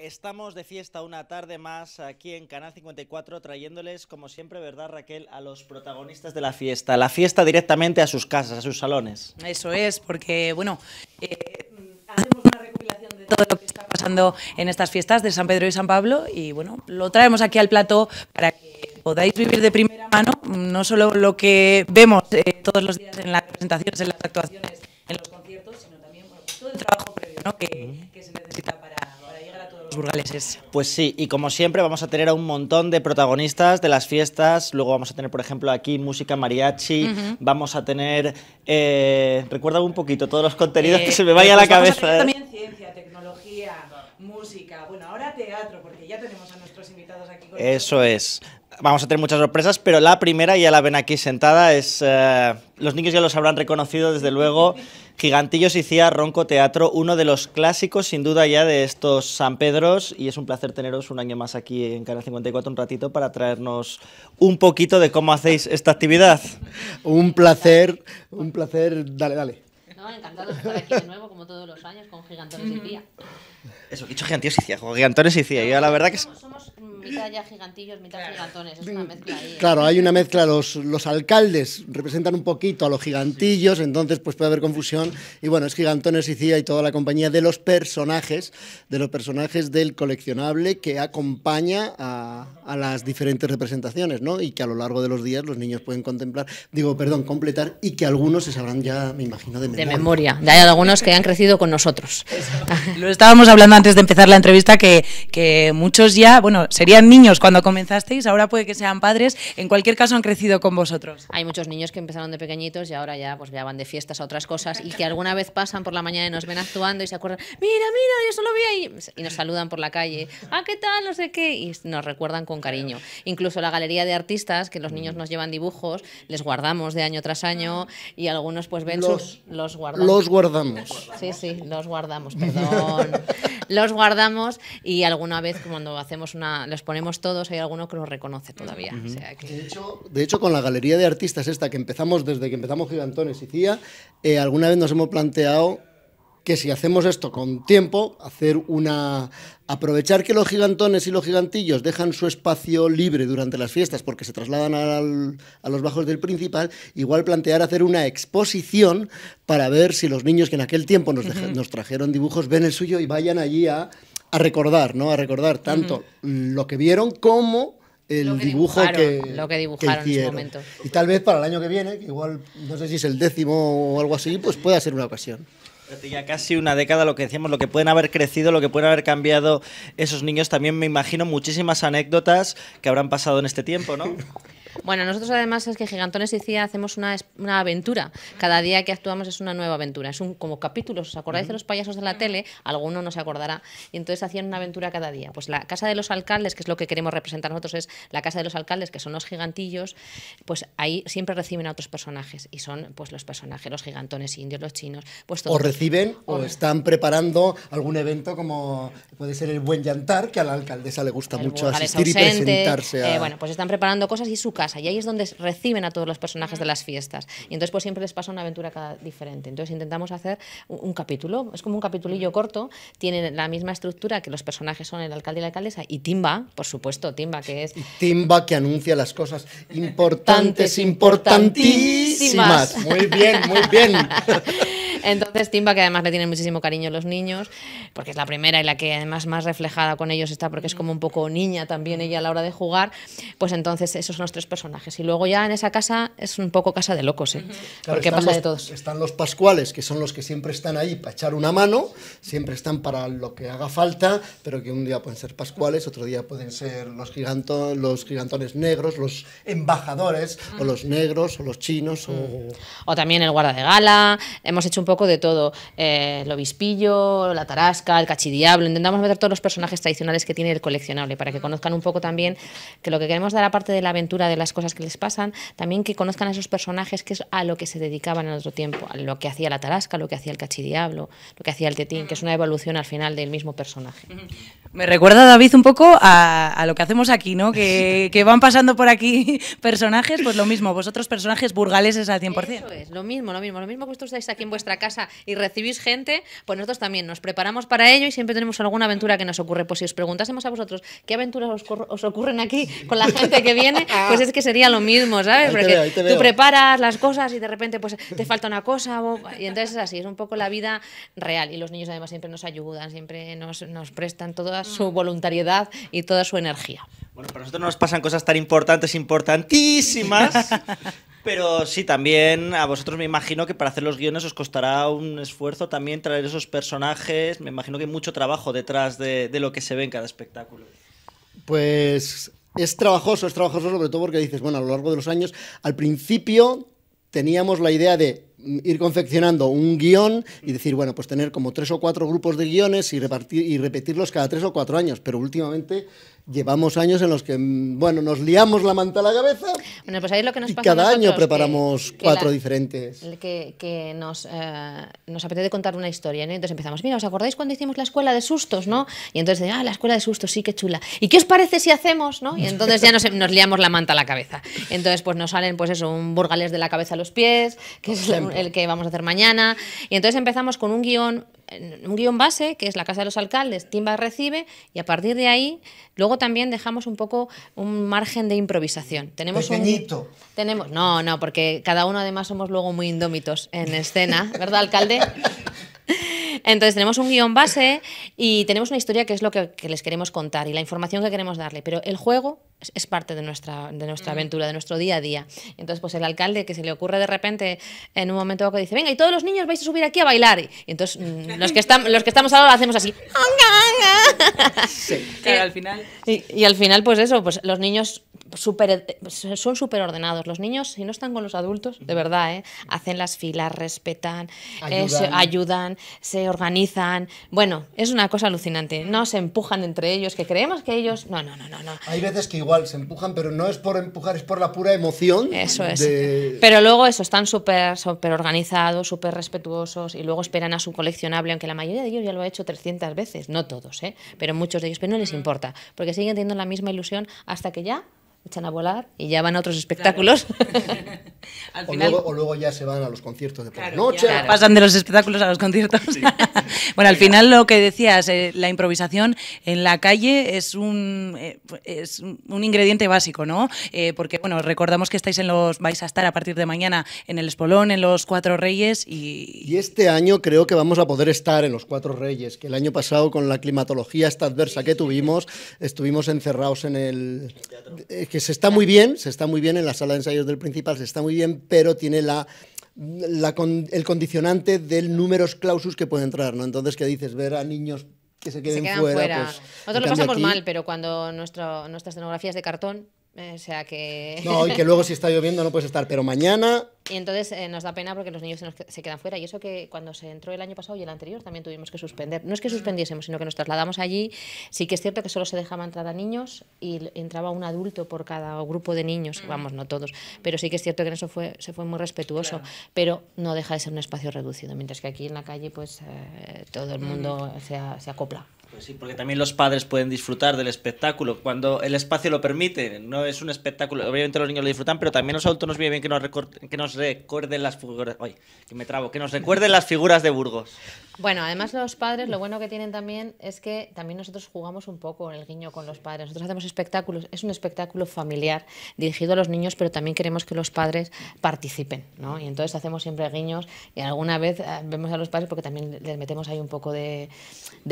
Estamos de fiesta una tarde más aquí en Canal 54 trayéndoles, como siempre, ¿verdad Raquel?, a los protagonistas de la fiesta. La fiesta directamente a sus casas, a sus salones. Eso es, porque, bueno, eh, hacemos una recopilación de todo lo que está pasando en estas fiestas de San Pedro y San Pablo y, bueno, lo traemos aquí al plato para que podáis vivir de primera mano no solo lo que vemos eh, todos los días en las presentaciones, en las actuaciones, en los conciertos, sino también pues, todo el trabajo previo ¿no? que mm. se necesita pues sí, y como siempre vamos a tener a un montón de protagonistas de las fiestas. Luego vamos a tener, por ejemplo, aquí música mariachi. Vamos a tener... Eh, recuerda un poquito todos los contenidos eh, que se me vaya a pues la cabeza. ¿eh? también ciencia, tecnología, música. Bueno, ahora teatro, porque ya tenemos a nuestros invitados aquí. Con Eso es vamos a tener muchas sorpresas, pero la primera, ya la ven aquí sentada, es... Eh, los niños ya los habrán reconocido, desde luego, Gigantillos y Cía Ronco Teatro, uno de los clásicos, sin duda, ya de estos San Pedros, y es un placer teneros un año más aquí en Canal 54, un ratito, para traernos un poquito de cómo hacéis esta actividad. Un placer, un placer, dale, dale. No, encantado de estar aquí de nuevo, como todos los años, con Gigantones y Cía. Eso, dicho Gigantillos y Cía, Gigantones y Cía, yo la verdad que mitad ya gigantillos, mitad claro. gigantones. Es una mm, mezcla ahí. Claro, hay una mezcla. Los, alcaldes representan un poquito a los gigantillos, entonces pues puede haber confusión. Y bueno, es gigantones y CIA y toda la compañía de los personajes, de los personajes del coleccionable que acompaña a, las diferentes representaciones, ¿no? Y que a lo largo de los días los niños pueden contemplar, digo, perdón, completar y que algunos se sabrán ya, me imagino, de memoria. De memoria. Ya hay algunos que han crecido con nosotros. Lo estábamos hablando antes de empezar la entrevista que, que muchos ya, bueno, sería niños cuando comenzasteis, ahora puede que sean padres. En cualquier caso, han crecido con vosotros. Hay muchos niños que empezaron de pequeñitos y ahora ya, pues, ya van de fiestas a otras cosas y que alguna vez pasan por la mañana y nos ven actuando y se acuerdan, mira, mira, yo solo vi ahí. Y nos saludan por la calle, ah, ¿qué tal? No sé qué. Y nos recuerdan con cariño. Incluso la galería de artistas, que los niños nos llevan dibujos, les guardamos de año tras año y algunos pues ven los, los guardamos. Los guardamos. Sí, sí, los guardamos, perdón. los guardamos y alguna vez cuando hacemos una, los ponemos todos, hay alguno que los reconoce todavía. de, hecho, con la galería de artistas esta que empezamos desde que empezamos Gigantones y CIA, eh, alguna vez nos hemos planteado que si hacemos esto con tiempo, hacer una aprovechar que los gigantones y los gigantillos dejan su espacio libre durante las fiestas porque se trasladan a los bajos del principal, igual plantear hacer una exposición para ver si los niños que en aquel tiempo nos, nos trajeron dibujos ven el suyo y vayan allí a, recordar, ¿no? A recordar tanto lo que vieron como el dibujo que lo en momento. Y tal vez para el año que viene, que igual no sé si es el décimo o algo así, pues pueda ser una ocasión. Ya casi una década, lo que decíamos, lo que pueden haber crecido, lo que pueden haber cambiado esos niños, también me imagino muchísimas anécdotas que habrán pasado en este tiempo, ¿no? Bueno, nosotros además es que Gigantones y hacemos una, una aventura. Cada día que actuamos es una nueva aventura. Es un como capítulos. ¿Os acordáis de los payasos de la tele? Alguno no se acordará. Y entonces hacían una aventura cada día. Pues la Casa de los Alcaldes, que es lo que queremos representar nosotros, es la Casa de los Alcaldes, que son los gigantillos, pues ahí siempre reciben a otros personajes. Y son pues los personajes, los gigantones indios, los chinos. Pues o reciben o, están preparando algún evento como puede ser el buen yantar, que a la alcaldesa le gusta mucho asistir y presentarse. Eh, bueno, pues están preparando cosas y su casa y ahí es donde reciben a todos los personajes de las fiestas. Y entonces pues siempre les pasa una aventura cada diferente. Entonces intentamos hacer un, capítulo, es como un capitulillo corto, tiene la misma estructura que los personajes son el alcalde y la alcaldesa y Timba, por supuesto, Timba que es... Timba que anuncia las cosas importantes, importantísimas. Muy bien, muy bien. Entonces, Entonces, Timba, que además le tienen muchísimo cariño los niños, porque es la primera y la que además más reflejada con ellos está, porque es como un poco niña también ella a la hora de jugar, pues entonces esos son los tres personajes. Y luego ya en esa casa es un poco casa de locos, ¿eh? Claro, porque pasa de todos. Están los pascuales, que son los que siempre están ahí para echar una mano, siempre están para lo que haga falta, pero que un día pueden ser pascuales, otro día pueden ser los, los gigantones negros, los embajadores, o los negros, o los chinos, o... O también el guarda de gala, hemos hecho un poco de todo todo eh, el obispillo, la tarasca, el cachidiablo, intentamos meter todos los personajes tradicionales que tiene el coleccionable para que conozcan un poco también que lo que queremos dar aparte de la aventura de las cosas que les pasan, también que conozcan a esos personajes que es a lo que se dedicaban en otro tiempo, a lo que hacía la tarasca, lo que hacía el cachidiablo, lo que hacía el tetín, que es una evolución al final del mismo personaje. Me recuerda David un poco a, lo que hacemos aquí, ¿no? Que, van pasando por aquí personajes, pues lo mismo, vosotros personajes burgaleses al 100%. Eso es, lo mismo, lo mismo, lo mismo que vosotros estáis aquí en vuestra casa y recibís gente, pues nosotros también nos preparamos para ello y siempre tenemos alguna aventura que nos ocurre. Pues si os preguntásemos a vosotros qué aventuras os, ocurren aquí con la gente que viene, ah. pues es que sería lo mismo, ¿sabes? Porque tú preparas las cosas y de repente pues te falta una cosa y entonces es así, es un poco la vida real y los niños además siempre nos ayudan, siempre nos, nos prestan toda su mm. voluntariedad y toda su energía. Bueno, para nosotros no nos pasan cosas tan importantes, importantísimas, pero sí, también a vosotros me imagino que para hacer los guiones os costará un esfuerzo también traer esos personajes, me imagino que hay mucho trabajo detrás de, lo que se ve en cada espectáculo. Pues es trabajoso, es trabajoso sobre todo porque dices, bueno, a lo largo de los años, al principio teníamos la idea de ir confeccionando un guión y decir, bueno, pues tener como tres o cuatro grupos de guiones y, repartir, y repetirlos cada tres o cuatro años, pero últimamente llevamos años en los que, mm, bueno, nos liamos la manta a la cabeza. Bueno, pues lo que nos pasa. cada año preparamos cuatro diferentes. Que, que nos, eh, nos apetece contar una historia, ¿no? Entonces empezamos, mira, ¿os acordáis cuando hicimos la escuela de sustos, no? Y entonces, ah, la escuela de sustos, sí, qué chula. ¿Y qué os parece si hacemos, no? Y entonces ya nos, liamos la manta a la cabeza. Entonces, pues nos salen, pues eso, un burgalés de la cabeza a los pies, que es el, el que vamos a hacer mañana. Y entonces empezamos con un guión un guión base, que es la Casa de los Alcaldes, Timba recibe, y a partir de ahí, luego también dejamos un poco un margen de improvisación. Tenemos un tenemos No, no, porque cada uno además somos luego muy indómitos en escena, ¿verdad, alcalde? Entonces tenemos un guión base y tenemos una historia que es lo que, les queremos contar y la información que queremos darle, pero el juego es parte de nuestra, de nuestra mm. aventura, de nuestro día a día. Entonces, pues el alcalde que se le ocurre de repente en un momento que dice, venga, y todos los niños vais a subir aquí a bailar. Y entonces mm, los que, están, los que estamos ahora lo hacemos así. Y, y, al final, pues eso, pues los niños super, eh, son súper ordenados. Los niños, si no están con los adultos, de verdad, ¿eh? hacen las filas, respetan, eh, ayudan. se, ayudan. se, organizan. Bueno, es una cosa alucinante. No se empujan entre ellos, que creemos que ellos... No, no, no, no. no. Hay veces que igual se empujan, pero no es por empujar, es por la pura emoción. Eso es. Pero luego eso, están súper super organizados, súper respetuosos y luego esperan a su coleccionable, aunque la mayoría de ellos ya lo ha hecho 300 veces. No todos, ¿eh? pero muchos de ellos. Pero no les importa, porque siguen teniendo la misma ilusión hasta que ya echan a volar y ya van a otros espectáculos. Al o, luego, ya se van a los conciertos de por la noche. Pasan de los espectáculos a los conciertos. bueno, al final lo que decías, eh, la improvisación en la calle es un, eh, es un ingrediente básico, ¿no? Eh, porque, bueno, recordamos que estáis en los, vais a estar a partir de mañana en el Espolón, en los Cuatro Reyes y... Y este año creo que vamos a poder estar en los Cuatro Reyes, que el año pasado con la climatología esta adversa que tuvimos, estuvimos encerrados en el... que se está muy bien, se está muy bien en la sala de ensayos del Principal, se está muy muy bien, pero tiene la, el condicionante del números clausus que puede entrar, ¿no? Entonces, ¿qué dices? Ver a niños que se queden, fuera. Pues, Nosotros lo pasamos mal, pero cuando nuestro, nuestra escenografía es de cartón, o sea que. No, y que luego si está lloviendo no puedes estar, pero mañana. Y entonces eh, nos da pena porque los niños se, quedan fuera. Y eso que cuando se entró el año pasado y el anterior también tuvimos que suspender. No es que suspendiésemos, sino que nos trasladamos allí. Sí que es cierto que solo se dejaba entrar a niños y entraba un adulto por cada grupo de niños. Mm. Vamos, no todos. Pero sí que es cierto que en eso fue, se fue muy respetuoso. Pero no deja de ser un espacio reducido. Mientras que aquí en la calle, pues eh, todo el mundo mm. se acopla. Pues sí, porque también los padres pueden disfrutar del espectáculo cuando el espacio lo permite. No es un espectáculo, obviamente los niños lo disfrutan, pero también los adultos nos viene bien que nos, que nos recuerden las figuras. Ay, que me trabo, que nos recuerden las figuras de Burgos. Bueno, además los padres lo bueno que tienen también es que también nosotros jugamos un poco en el guiño con los padres. Nosotros hacemos espectáculos, es un espectáculo familiar dirigido a los niños, pero también queremos que los padres participen, ¿no? Y entonces hacemos siempre guiños y alguna vez eh, vemos a los padres porque también les metemos ahí un poco de,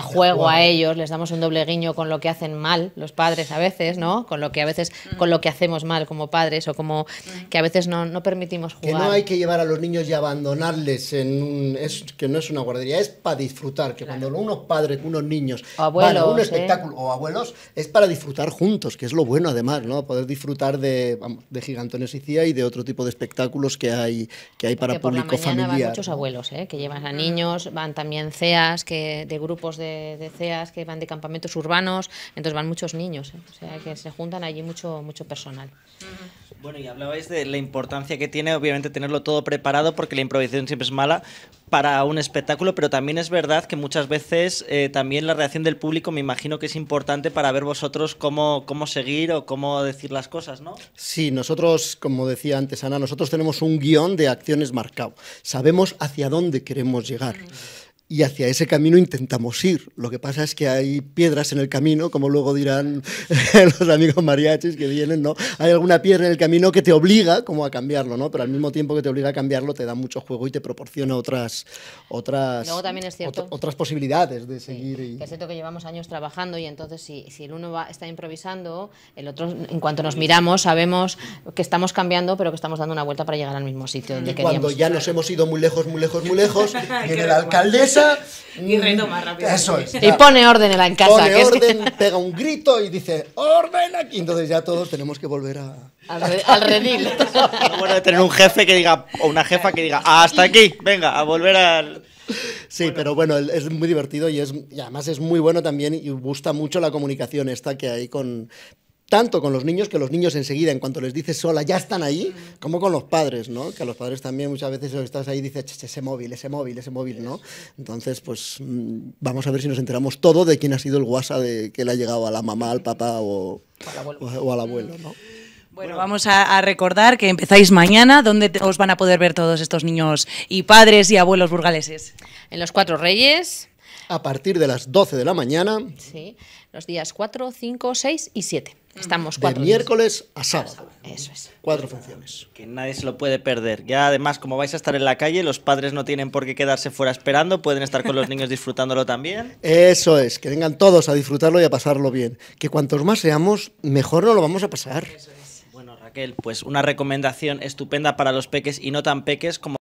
juego a ellos, les damos un doble guiño con lo que hacen mal los padres a veces, ¿no? Con lo que a veces, mm. con lo que hacemos mal como padres o como mm. que a veces no, no, permitimos jugar. Que no hay que llevar a los niños y abandonarles en un, es, que no es una guardería, es para disfrutar, que cuando unos padres, unos niños abuelos, van a un ¿eh? espectáculo o abuelos, es para disfrutar juntos, que es lo bueno además, ¿no? Poder disfrutar de, vamos, de Gigantones y Cía y de otro tipo de espectáculos que hay, que hay para Porque público por la Van muchos abuelos, ¿eh? que llevan a mm. niños, van también CEAs que, de grupos de, de CEAs que van de campamentos urbanos, entonces van muchos niños, ¿eh? o sea que se juntan allí mucho, mucho personal. Bueno, y hablabais de la importancia que tiene, obviamente, tenerlo todo preparado, porque la improvisación siempre es mala para un espectáculo, pero también es verdad que muchas veces eh, también la reacción del público me imagino que es importante para ver vosotros cómo, cómo seguir o cómo decir las cosas, ¿no? Sí, nosotros, como decía antes Ana, nosotros tenemos un guión de acciones marcado. Sabemos hacia dónde queremos llegar y hacia ese camino intentamos ir. Lo que pasa es que hay piedras en el camino, como luego dirán los amigos mariachis que vienen, ¿no? Hay alguna piedra en el camino que te obliga como a cambiarlo, ¿no? Pero al mismo tiempo que te obliga a cambiarlo, te da mucho juego y te proporciona otras otras otras posibilidades de seguir. que es cierto que llevamos años trabajando y entonces si, el uno está improvisando, el otro, en cuanto nos miramos, sabemos que estamos cambiando, pero que estamos dando una vuelta para llegar al mismo sitio donde Cuando ya nos hemos ido muy lejos, muy lejos, muy lejos, en el alcaldesa y Y más rápido. Eso es. Y pone orden en la casa. pega un grito y dice, ¡orden aquí! Entonces ya todos tenemos que volver a... Al, redil. bueno tener un jefe que diga, o una jefa que diga, ah, ¡hasta aquí! Venga, a volver al... Sí, pero bueno, es muy divertido y, es, y además es muy bueno también y gusta mucho la comunicación esta que hay con tanto con los niños que los niños enseguida, en cuanto les dices sola, ya están ahí, como con los padres, ¿no? Que a los padres también muchas veces estás ahí y dices, ese móvil, ese móvil, ese móvil, ¿no? Entonces, pues mm, vamos a ver si nos enteramos todo de quién ha sido el guasa de que le ha llegado a la mamá, al papá o, al, abuelo. ¿no? Bueno, vamos a, recordar que empezáis mañana. ¿Dónde os van a poder ver todos estos niños y padres y abuelos burgaleses? En los Cuatro Reyes. A partir de las 12 de la mañana. Sí, los días 4, 5, 6 y 7. Estamos cuatro. De miércoles a sábado. Eso es. Cuatro funciones. Que nadie se lo puede perder. Ya además, como vais a estar en la calle, los padres no tienen por qué quedarse fuera esperando, pueden estar con los niños disfrutándolo también. Eso es, que vengan todos a disfrutarlo y a pasarlo bien. Que cuantos más seamos, mejor no lo vamos a pasar. Eso es. Bueno, Raquel, pues una recomendación estupenda para los peques y no tan peques como